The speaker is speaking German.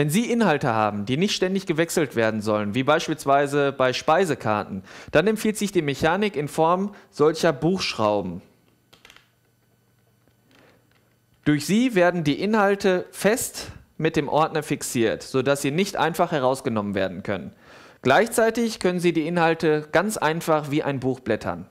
Wenn Sie Inhalte haben, die nicht ständig gewechselt werden sollen, wie beispielsweise bei Speisekarten, dann empfiehlt sich die Mechanik in Form solcher Buchschrauben. Durch sie werden die Inhalte fest mit dem Ordner fixiert, sodass sie nicht einfach herausgenommen werden können. Gleichzeitig können Sie die Inhalte ganz einfach wie ein Buch blättern.